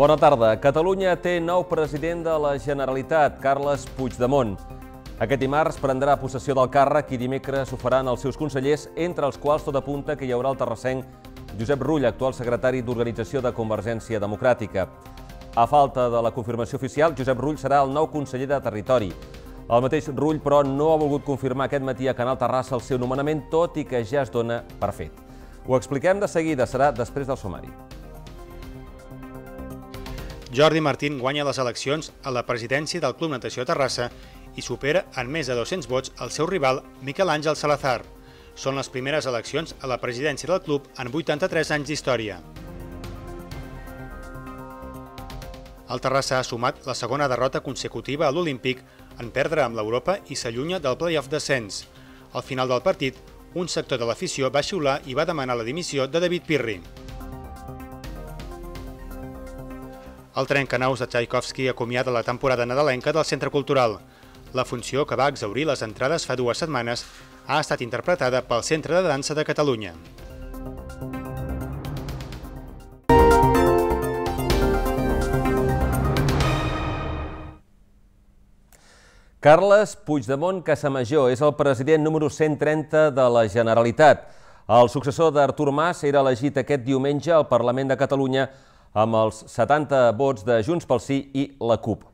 Bona tarda. Catalunya té nou president de la Generalitat, Carles Puigdemont. Aquest dimarts prendrà possessió del càrrec i dimecres ho faran els seus consellers, entre els quals tot apunta que hi haurà el terrassenc Josep Rull, actual secretari d'Organització de Convergència Democràtica. A falta de la confirmació oficial, Josep Rull serà el nou conseller de Territori. El mateix Rull, però, no ha volgut confirmar aquest matí a Canal Terrassa el seu nomenament, tot i que ja es dona per fet. Ho expliquem de seguida, serà després del sumari. Jordi Martín guanya les eleccions a la presidència del Club Natació Terrassa i supera en més de 200 vots el seu rival Miquel Àngel Salazar. Són les primeres eleccions a la presidència del club en 83 anys d'història. El Terrassa ha sumat la segona derrota consecutiva a l'Olímpic en perdre amb l'Europa i s'allunya del play-off Sens. Al final del partit, un sector de l'afició va xiular i va demanar la dimissió de David Pirri. El trencanous de Tchaikovsky acomiada la temporada nadalenca del Centre Cultural. La funció que va exaurir les entrades fa dues setmanes ha estat interpretada pel Centre de Dansa de Catalunya. Carles Puigdemont Casamajor és el president número 130 de la Generalitat. El successor d'Artur Mas era elegit aquest diumenge al Parlament de Catalunya amb els 70 vots de Junts pel Sí i la CUP.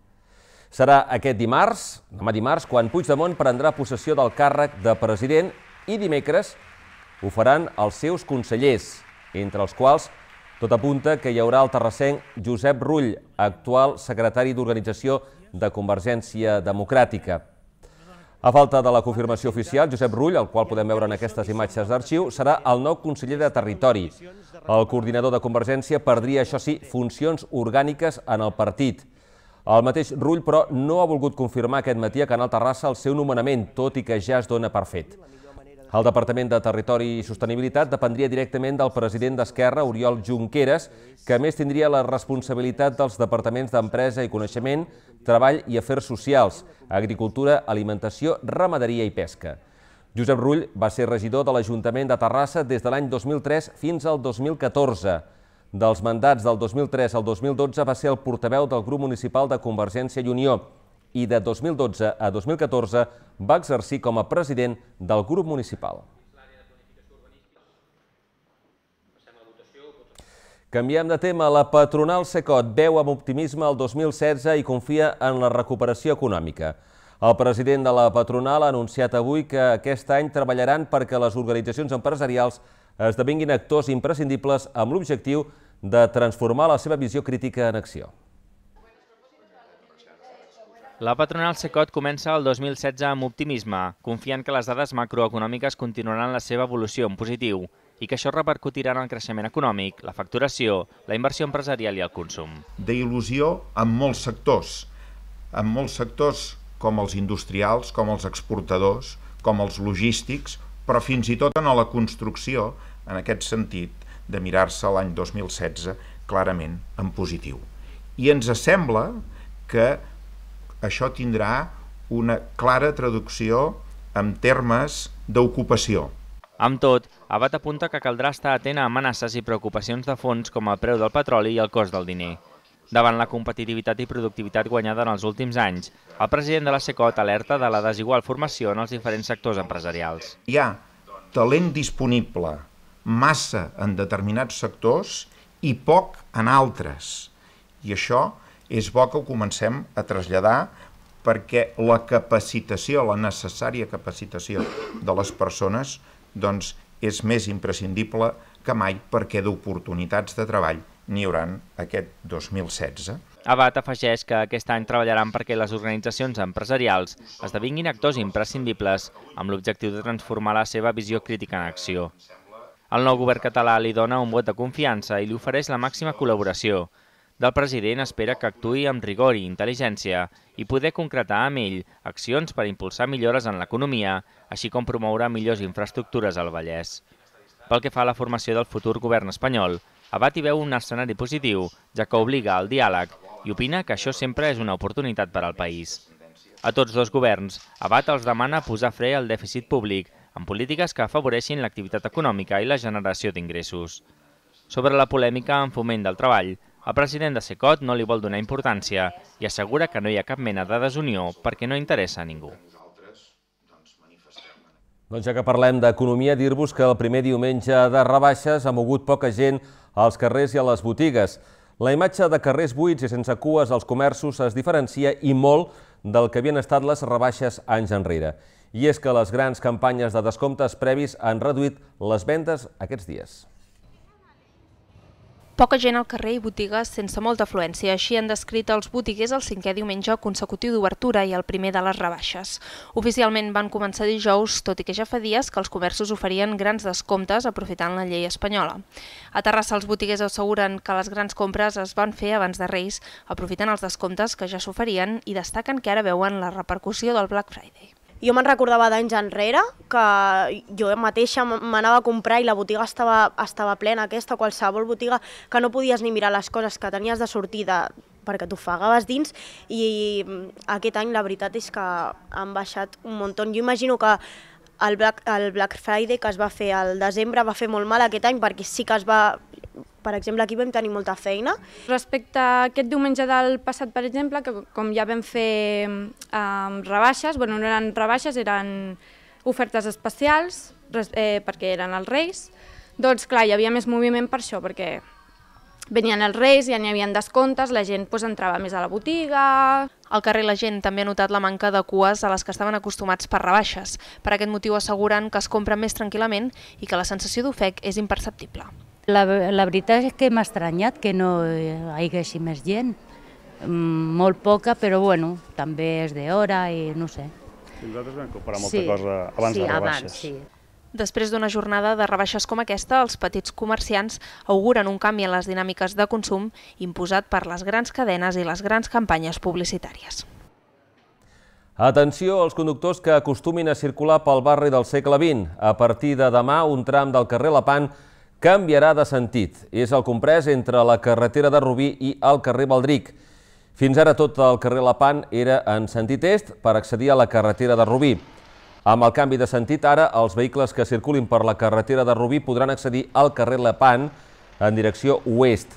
Serà aquest dimarts, demà dimarts, quan Puigdemont prendrà possessió del càrrec de president i dimecres ho faran els seus consellers, entre els quals tot apunta que hi haurà el terrassenc Josep Rull, actual secretari d'Organització de Convergència Democràtica. A falta de la confirmació oficial, Josep Rull, el qual podem veure en aquestes imatges d'arxiu, serà el nou conseller de Territori. El coordinador de Convergència perdria, això sí, funcions orgàniques en el partit. El mateix Rull, però, no ha volgut confirmar aquest matí a Canal Terrassa el seu nomenament, tot i que ja es dona per fet. El Departament de Territori i Sostenibilitat dependria directament del president d'Esquerra, Oriol Junqueras, que a més tindria la responsabilitat dels departaments d'Empresa i Coneixement, Treball i Afers Socials, Agricultura, Alimentació, Ramaderia i Pesca. Josep Rull va ser regidor de l'Ajuntament de Terrassa des de l'any 2003 fins al 2014. Dels mandats del 2003 al 2012 va ser el portaveu del grup municipal de Convergència i Unió, i de 2012 a 2014 va exercir com a president del grup municipal. Canviem de tema. La patronal Secot veu amb optimisme el 2016 i confia en la recuperació econòmica. El president de la patronal ha anunciat avui que aquest any treballaran perquè les organitzacions empresarials esdevinguin actors imprescindibles amb l'objectiu de transformar la seva visió crítica en acció. La patronal Secot comença el 2016 amb optimisme, confiant que les dades macroeconòmiques continuaran la seva evolució en positiu i que això repercutirà en el creixement econòmic, la facturació, la inversió empresarial i el consum. D'il·lusió en molts sectors, en molts sectors com els industrials, com els exportadors, com els logístics, però fins i tot en la construcció, en aquest sentit, de mirar-se l'any 2016 clarament en positiu. I ens sembla que això tindrà una clara traducció en termes d'ocupació. Amb tot, Abad apunta que caldrà estar atent a amenaces i preocupacions de fons com el preu del petroli i el cost del diner. Davant la competitivitat i productivitat guanyada en els últims anys, el president de la SECOT alerta de la desigual formació en els diferents sectors empresarials. Hi ha talent disponible, massa en determinats sectors i poc en altres. I això és bo que ho comencem a traslladar perquè la capacitació, la necessària capacitació de les persones doncs, és més imprescindible que mai perquè d'oportunitats de treball n'hi haurà aquest 2016. Abat afegeix que aquest any treballaran perquè les organitzacions empresarials esdevinguin actors imprescindibles amb l'objectiu de transformar la seva visió crítica en acció. El nou govern català li dona un vot de confiança i li ofereix la màxima col·laboració, del president espera que actui amb rigor i intel·ligència i poder concretar amb ell accions per impulsar millores en l'economia, així com promoure millors infraestructures al Vallès. Pel que fa a la formació del futur govern espanyol, Abat hi veu un escenari positiu, ja que obliga al diàleg i opina que això sempre és una oportunitat per al país. A tots dos governs, Abat els demana posar fre al dèficit públic amb polítiques que afavoreixin l'activitat econòmica i la generació d'ingressos. Sobre la polèmica en foment del treball, el president de Secot no li vol donar importància i assegura que no hi ha cap mena de desunió perquè no interessa a ningú. Doncs ja que parlem d'economia, dir-vos que el primer diumenge de rebaixes ha mogut poca gent als carrers i a les botigues. La imatge de carrers buits i sense cues als comerços es diferencia i molt del que havien estat les rebaixes anys enrere. I és que les grans campanyes de descomptes previs han reduït les vendes aquests dies. Poca gent al carrer i botigues sense molta afluència, així han descrit els botiguers el cinquè diumenge consecutiu d'obertura i el primer de les rebaixes. Oficialment van començar dijous, tot i que ja fa dies que els comerços oferien grans descomptes aprofitant la llei espanyola. A Terrassa els botiguers asseguren que les grans compres es van fer abans de Reis, aprofitant els descomptes que ja s'oferien i destaquen que ara veuen la repercussió del Black Friday jo me'n recordava d'anys enrere que jo mateixa m'anava a comprar i la botiga estava, estava plena, aquesta, o qualsevol botiga, que no podies ni mirar les coses, que tenies de sortir de, perquè t'ofegaves dins i mm, aquest any la veritat és que han baixat un munt. Jo imagino que el Black, el Black Friday que es va fer al desembre va fer molt mal aquest any perquè sí que es va, per exemple, aquí vam tenir molta feina. Respecte a aquest diumenge del passat, per exemple, que com ja vam fer eh, rebaixes, bueno, no eren rebaixes, eren ofertes especials, res, eh, perquè eren els Reis, doncs clar, hi havia més moviment per això, perquè venien els Reis, ja n'hi havia descomptes, la gent doncs, entrava més a la botiga... Al carrer la gent també ha notat la manca de cues a les que estaven acostumats per rebaixes. Per aquest motiu asseguren que es compra més tranquil·lament i que la sensació d'ofec és imperceptible. La, la veritat és que m'ha estranyat que no eh, hi haguessi més gent. Mm, molt poca, però bueno, també és d'hora i no sé. I nosaltres vam comprar molta sí, cosa abans sí, de rebaixes. Abans, sí. Després d'una jornada de rebaixes com aquesta, els petits comerciants auguren un canvi en les dinàmiques de consum imposat per les grans cadenes i les grans campanyes publicitàries. Atenció als conductors que acostumin a circular pel barri del segle XX. A partir de demà, un tram del carrer Lapan canviarà de sentit. És el comprès entre la carretera de Rubí i el carrer Baldric. Fins ara tot el carrer Lapan era en sentit est per accedir a la carretera de Rubí. Amb el canvi de sentit, ara els vehicles que circulin per la carretera de Rubí podran accedir al carrer Lapan en direcció oest.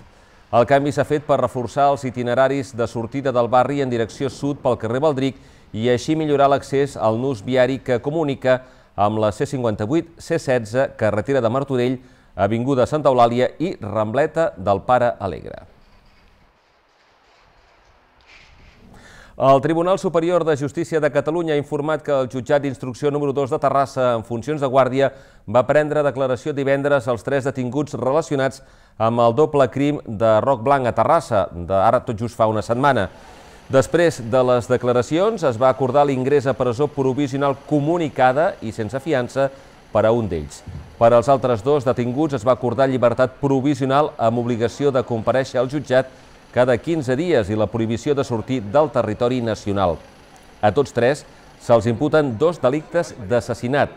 El canvi s'ha fet per reforçar els itineraris de sortida del barri en direcció sud pel carrer Baldric i així millorar l'accés al nus viari que comunica amb la C58, C16, carretera de Martorell, Avinguda Santa Eulàlia i Rambleta del Pare Alegre. El Tribunal Superior de Justícia de Catalunya ha informat que el jutjat d'instrucció número 2 de Terrassa, en funcions de guàrdia, va prendre declaració divendres als tres detinguts relacionats amb el doble crim de Roc Blanc a Terrassa, d'ara tot just fa una setmana. Després de les declaracions, es va acordar l'ingrés a presó provisional comunicada i sense fiança per a un d'ells. Per als altres dos detinguts es va acordar llibertat provisional amb obligació de compareixer al jutjat cada 15 dies i la prohibició de sortir del territori nacional. A tots tres se'ls imputen dos delictes d'assassinat.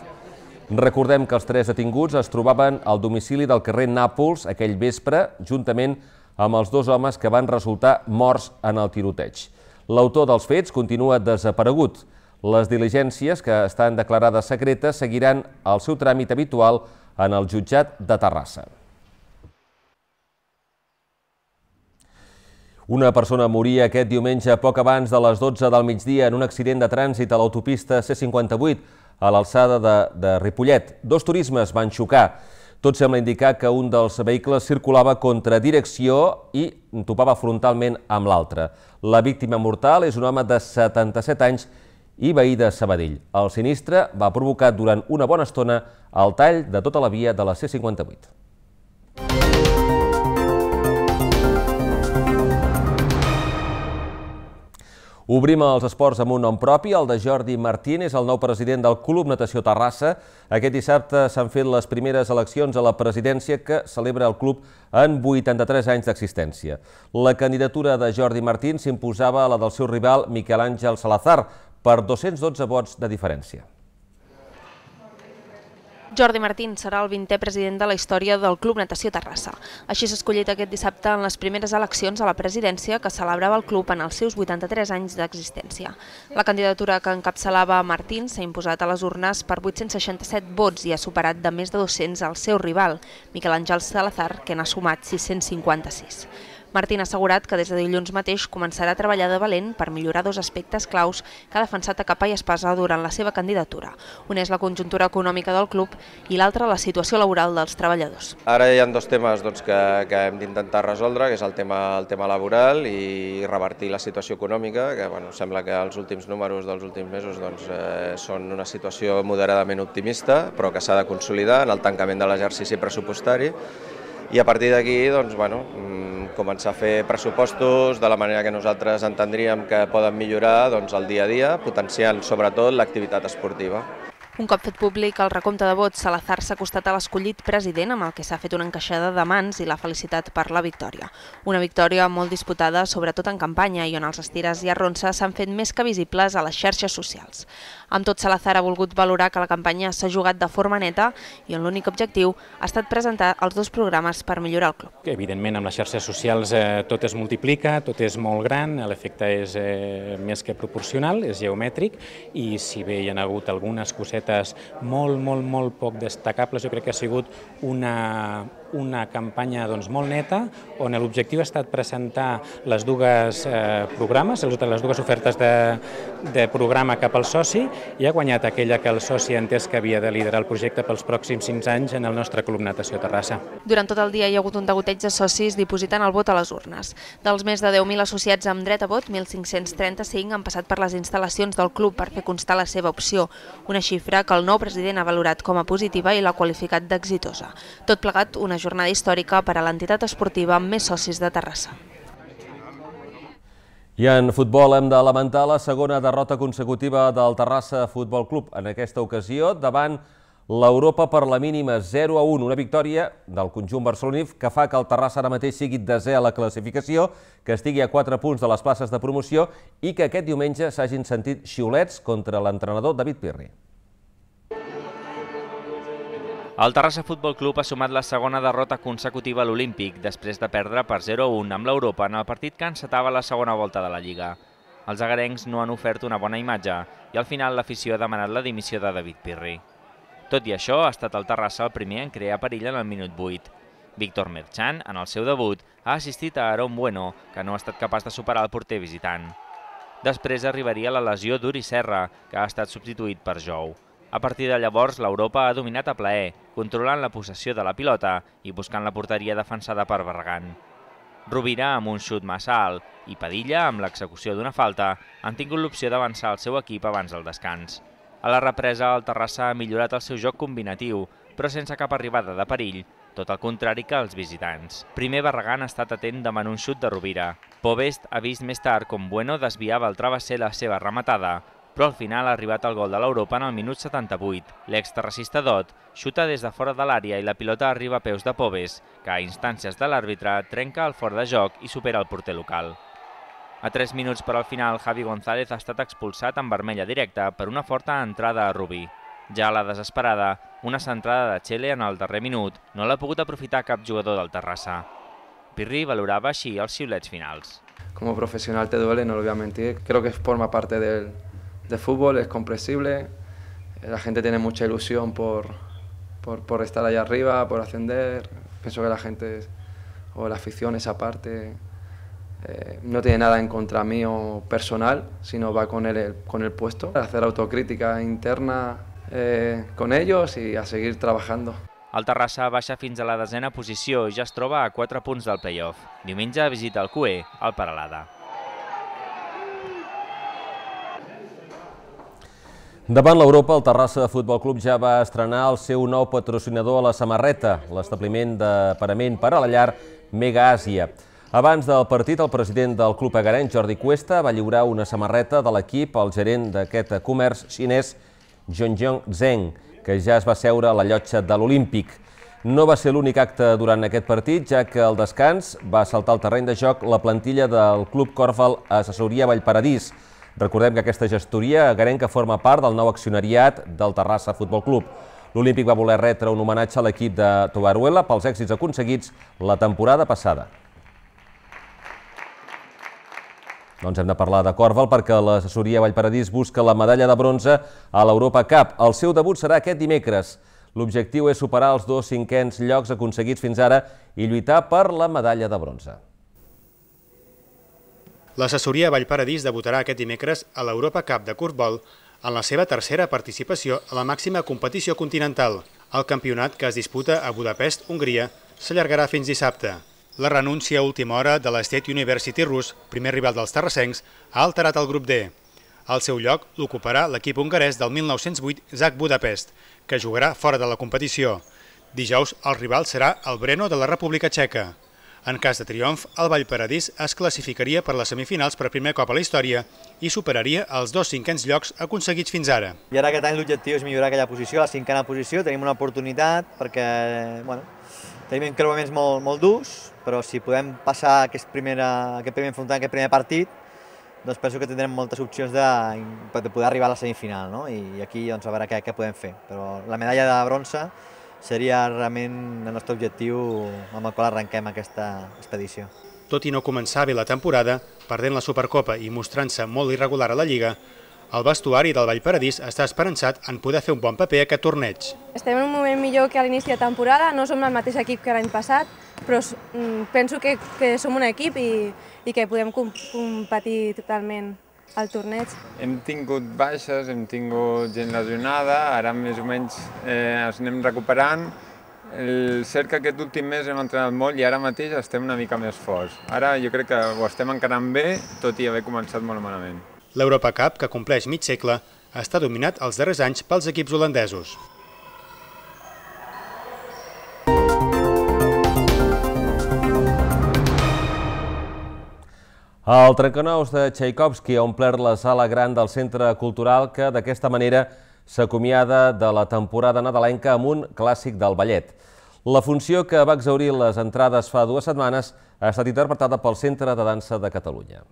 Recordem que els tres detinguts es trobaven al domicili del carrer Nàpols aquell vespre, juntament amb els dos homes que van resultar morts en el tiroteig. L'autor dels fets continua desaparegut. Les diligències, que estan declarades secretes, seguiran el seu tràmit habitual en el jutjat de Terrassa. Una persona moria aquest diumenge poc abans de les 12 del migdia en un accident de trànsit a l'autopista C58 a l'alçada de, de Ripollet. Dos turismes van xocar. Tot sembla indicar que un dels vehicles circulava contra direcció i topava frontalment amb l'altre. La víctima mortal és un home de 77 anys i veí de Sabadell. El sinistre va provocar durant una bona estona el tall de tota la via de la C-58. Obrim els esports amb un nom propi, el de Jordi Martín, és el nou president del Club Natació Terrassa. Aquest dissabte s'han fet les primeres eleccions a la presidència que celebra el club en 83 anys d'existència. La candidatura de Jordi Martín s'imposava a la del seu rival Miquel Àngel Salazar, per 212 vots de diferència. Jordi Martín serà el 20è president de la història del Club Natació Terrassa. Així s'ha escollit aquest dissabte en les primeres eleccions a la presidència que celebrava el club en els seus 83 anys d'existència. La candidatura que encapçalava Martín s'ha imposat a les urnes per 867 vots i ha superat de més de 200 al seu rival, Miquel Àngel Salazar, que n'ha sumat 656. Martín ha assegurat que des de dilluns mateix començarà a treballar de valent per millorar dos aspectes claus que ha defensat a capa i espasa durant la seva candidatura. Un és la conjuntura econòmica del club i l'altre la situació laboral dels treballadors. Ara hi ha dos temes doncs, que, que hem d'intentar resoldre, que és el tema, el tema laboral i revertir la situació econòmica, que bueno, sembla que els últims números dels últims mesos doncs, eh, són una situació moderadament optimista, però que s'ha de consolidar en el tancament de l'exercici pressupostari i a partir d'aquí doncs, bueno, mm, començar a fer pressupostos de la manera que nosaltres entendríem que poden millorar doncs, el dia a dia, potenciant sobretot l'activitat esportiva. Un cop fet públic el recompte de vots, Salazar s'ha acostat a l'escollit president amb el que s'ha fet una encaixada de mans i l'ha felicitat per la victòria. Una victòria molt disputada, sobretot en campanya, i on els estires i arronses s'han fet més que visibles a les xarxes socials. Amb tot, Salazar ha volgut valorar que la campanya s'ha jugat de forma neta i on l'únic objectiu ha estat presentar els dos programes per millorar el club. Evidentment, amb les xarxes socials eh, tot es multiplica, tot és molt gran, l'efecte és eh, més que proporcional, és geomètric, i si bé hi ha hagut algunes cosetes atletes molt, molt, molt poc destacables, jo crec que ha sigut una, una campanya doncs, molt neta on l'objectiu ha estat presentar les dues eh, programes, les dues ofertes de, de programa cap al soci i ha guanyat aquella que el soci ha entès que havia de liderar el projecte pels pròxims 5 anys en el nostre Club Natació Terrassa. Durant tot el dia hi ha hagut un degoteig de socis dipositant el vot a les urnes. Dels més de 10.000 associats amb dret a vot, 1.535 han passat per les instal·lacions del club per fer constar la seva opció, una xifra que el nou president ha valorat com a positiva i l'ha qualificat d'exitosa. Tot plegat, una jornada històrica per a l'entitat esportiva amb més socis de Terrassa. I en futbol hem de lamentar la segona derrota consecutiva del Terrassa Futbol Club. En aquesta ocasió, davant l'Europa per la mínima 0 a 1, una victòria del conjunt barceloní que fa que el Terrassa ara mateix sigui desè a la classificació, que estigui a 4 punts de les places de promoció i que aquest diumenge s'hagin sentit xiulets contra l'entrenador David Pirri. El Terrassa Futbol Club ha sumat la segona derrota consecutiva a l'Olímpic, després de perdre per 0-1 amb l'Europa en el partit que encetava la segona volta de la Lliga. Els agarencs no han ofert una bona imatge i al final l'afició ha demanat la dimissió de David Pirri. Tot i això, ha estat el Terrassa el primer en crear perill en el minut 8. Víctor Merchan, en el seu debut, ha assistit a Aaron Bueno, que no ha estat capaç de superar el porter visitant. Després arribaria la lesió d'Uri Serra, que ha estat substituït per Jou. A partir de llavors, l'Europa ha dominat a plaer, controlant la possessió de la pilota i buscant la porteria defensada per Bergan. Rovira amb un xut massa alt i Padilla, amb l'execució d'una falta, han tingut l'opció d'avançar el seu equip abans del descans. A la represa, el Terrassa ha millorat el seu joc combinatiu, però sense cap arribada de perill, tot el contrari que els visitants. Primer Barragán ha estat atent davant un xut de Rovira. Povest ha vist més tard com Bueno desviava el travesser la seva rematada, però al final ha arribat el gol de l'Europa en el minut 78. L'exterracista Dot xuta des de fora de l'àrea i la pilota arriba a peus de Poves, que a instàncies de l'àrbitre trenca el fort de joc i supera el porter local. A 3 minuts per al final, Javi González ha estat expulsat en vermella directa per una forta entrada a Rubí. Ja a la desesperada, una centrada de Chele en el darrer minut no l'ha pogut aprofitar cap jugador del Terrassa. Pirri valorava així els xiulets finals. Como profesional te duele, no lo voy a mentir. Creo que forma parte del, de fútbol, es comprensible. La gente tiene mucha ilusión por, por, estar allá arriba, por ascender. Pienso que la gente o la afición, esa parte, eh, no tiene nada en contra mío personal, sino va con el, con el puesto. Hacer autocrítica interna eh, con ellos y a seguir trabajando. El Terrassa baixa fins a la decena posición ya se es troba a cuatro puntos del playoff. Domingo visita el CUE, al Paralada. Davant l'Europa, el Terrassa Futbol Club ja va estrenar el seu nou patrocinador a la samarreta, l'establiment de parament per a la llar Mega Àsia. Abans del partit, el president del club agarenc, Jordi Cuesta, va lliurar una samarreta de l'equip al gerent d'aquest comerç xinès, Zhongyong Zeng, que ja es va seure a la llotja de l'Olímpic. No va ser l'únic acte durant aquest partit, ja que al descans va saltar al terreny de joc la plantilla del club Corval Assessoria Vallparadís, Recordem que aquesta gestoria garenca forma part del nou accionariat del Terrassa Futbol Club. L'Olímpic va voler retre un homenatge a l'equip de Tobaruela pels èxits aconseguits la temporada passada. Doncs hem de parlar de Corval perquè l'assessoria Vallparadís busca la medalla de bronze a l'Europa Cup. El seu debut serà aquest dimecres. L'objectiu és superar els dos cinquens llocs aconseguits fins ara i lluitar per la medalla de bronze. L'assessoria Vallparadís debutarà aquest dimecres a l'Europa Cup de Curtbol en la seva tercera participació a la màxima competició continental. El campionat que es disputa a Budapest, Hongria, s'allargarà fins dissabte. La renúncia a última hora de l'State University rus, primer rival dels terrassencs, ha alterat el grup D. Al seu lloc l'ocuparà l'equip hongarès del 1908 Zag Budapest, que jugarà fora de la competició. Dijous el rival serà el Breno de la República Txeca. En cas de triomf, el Vallparadís es classificaria per les semifinals per primer cop a la història i superaria els dos cinquens llocs aconseguits fins ara. I ara aquest any l'objectiu és millorar aquella posició, la cinquena posició, tenim una oportunitat perquè bueno, tenim encreuaments molt, molt durs, però si podem passar aquest, primera, aquest primer enfrontament, aquest primer partit, doncs penso que tindrem moltes opcions de, de poder arribar a la semifinal, no? I aquí doncs, a veure què, què podem fer. Però la medalla de bronze seria realment el nostre objectiu amb el qual arrenquem aquesta expedició. Tot i no començar bé la temporada, perdent la Supercopa i mostrant-se molt irregular a la Lliga, el vestuari del Vallparadís està esperançat en poder fer un bon paper a aquest torneig. Estem en un moment millor que a l'inici de temporada, no som el mateix equip que l'any passat, però mm, penso que, que som un equip i, i que podem competir totalment al torneig? Hem tingut baixes, hem tingut gent lesionada, ara més o menys eh, ens anem recuperant. El cert que aquest últim mes hem entrenat molt i ara mateix estem una mica més forts. Ara jo crec que ho estem encarant bé, tot i haver començat molt malament. L'Europa Cup, que compleix mig segle, està dominat els darrers anys pels equips holandesos. El Trencanous de Tchaikovsky ha omplert la sala gran del Centre Cultural que d'aquesta manera s'acomiada de la temporada nadalenca amb un clàssic del ballet. La funció que va exaurir les entrades fa dues setmanes ha estat interpretada pel Centre de Dansa de Catalunya.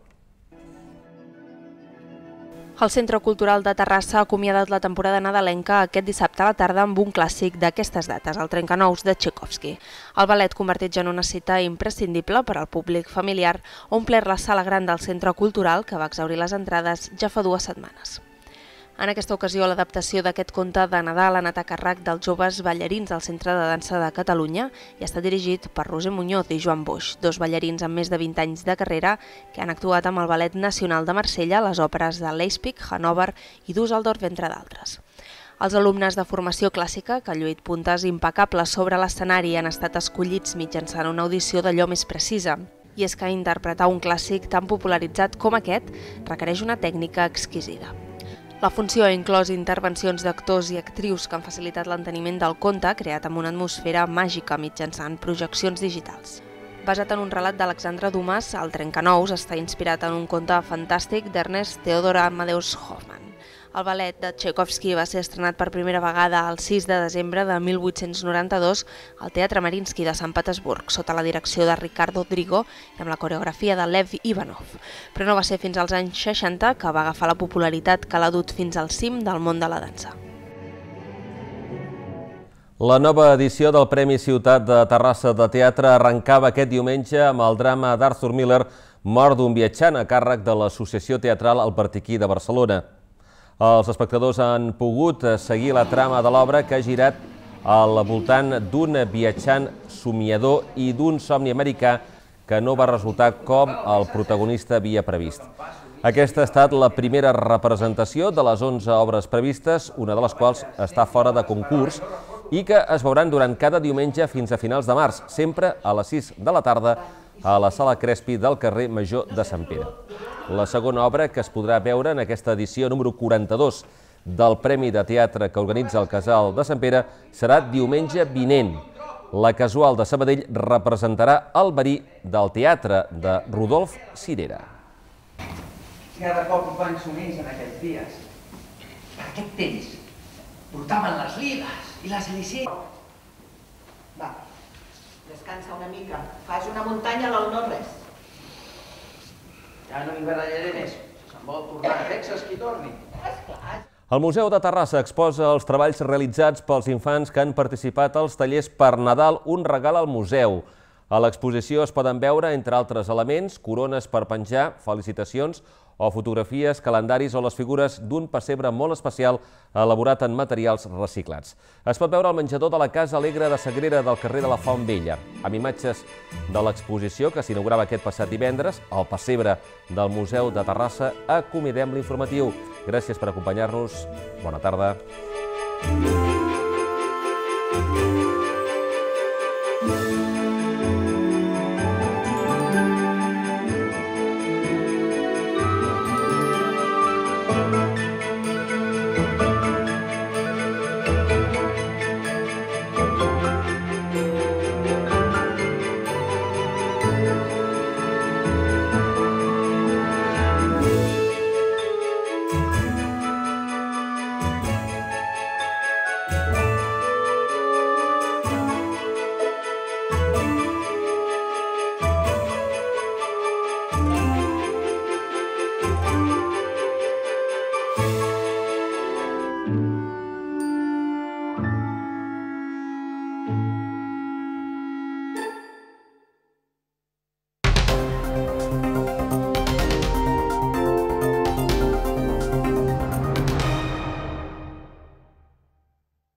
El Centre Cultural de Terrassa ha acomiadat la temporada nadalenca aquest dissabte a la tarda amb un clàssic d'aquestes dates, el Trencanous de Tchaikovsky. El ballet convertit en una cita imprescindible per al públic familiar, omplert la sala gran del Centre Cultural, que va exaurir les entrades ja fa dues setmanes. En aquesta ocasió, l'adaptació d'aquest conte de Nadal ha anat a càrrec dels joves ballarins del Centre de Dansa de Catalunya i està dirigit per Roser Muñoz i Joan Boix, dos ballarins amb més de 20 anys de carrera que han actuat amb el Ballet Nacional de Marsella, les òperes de Leipzig, Hannover i Düsseldorf, entre d'altres. Els alumnes de formació clàssica, que han lluït puntes impecables sobre l'escenari, han estat escollits mitjançant una audició d'allò més precisa. I és que interpretar un clàssic tan popularitzat com aquest requereix una tècnica exquisida. La funció ha inclòs intervencions d'actors i actrius que han facilitat l'enteniment del conte creat amb una atmosfera màgica mitjançant projeccions digitals. Basat en un relat d'Alexandre Dumas, el Trencanous està inspirat en un conte fantàstic d'Ernest Theodor Amadeus Hoffman. El ballet de Tchaikovsky va ser estrenat per primera vegada el 6 de desembre de 1892 al Teatre Marinsky de Sant Petersburg, sota la direcció de Ricardo Drigo i amb la coreografia de Lev Ivanov. Però no va ser fins als anys 60 que va agafar la popularitat que l'ha dut fins al cim del món de la dansa. La nova edició del Premi Ciutat de Terrassa de Teatre arrencava aquest diumenge amb el drama d'Arthur Miller, Mort d'un viatjant a càrrec de l'Associació Teatral Partiquí de Barcelona. Els espectadors han pogut seguir la trama de l'obra que ha girat al voltant d'un viatjant somiador i d'un somni americà que no va resultar com el protagonista havia previst. Aquesta ha estat la primera representació de les 11 obres previstes, una de les quals està fora de concurs i que es veuran durant cada diumenge fins a finals de març, sempre a les 6 de la tarda a la Sala Crespi del carrer Major de Sant Pere. La segona obra que es podrà veure en aquesta edició número 42 del Premi de Teatre que organitza el Casal de Sant Pere serà diumenge vinent. La Casual de Sabadell representarà el verí del Teatre de Rodolf Cirera. Cada cop van s'uneix en aquells dies. Per aquest temps portaven les lides i les elisines. Va, Descansa una mica. Fas una muntanya a no-res. Ja no m'hi barallaré més. Si se'n vol tornar a Texas, qui torni? El Museu de Terrassa exposa els treballs realitzats pels infants que han participat als tallers per Nadal Un regal al museu. A l'exposició es poden veure, entre altres elements, corones per penjar, felicitacions o fotografies, calendaris o les figures d'un pessebre molt especial elaborat en materials reciclats. Es pot veure al menjador de la Casa Alegre de Sagrera del carrer de la Font Vella, amb imatges de l'exposició que s'inaugurava aquest passat divendres, el pessebre del Museu de Terrassa, acomidem l'informatiu. Gràcies per acompanyar-nos. Bona tarda. Bona tarda.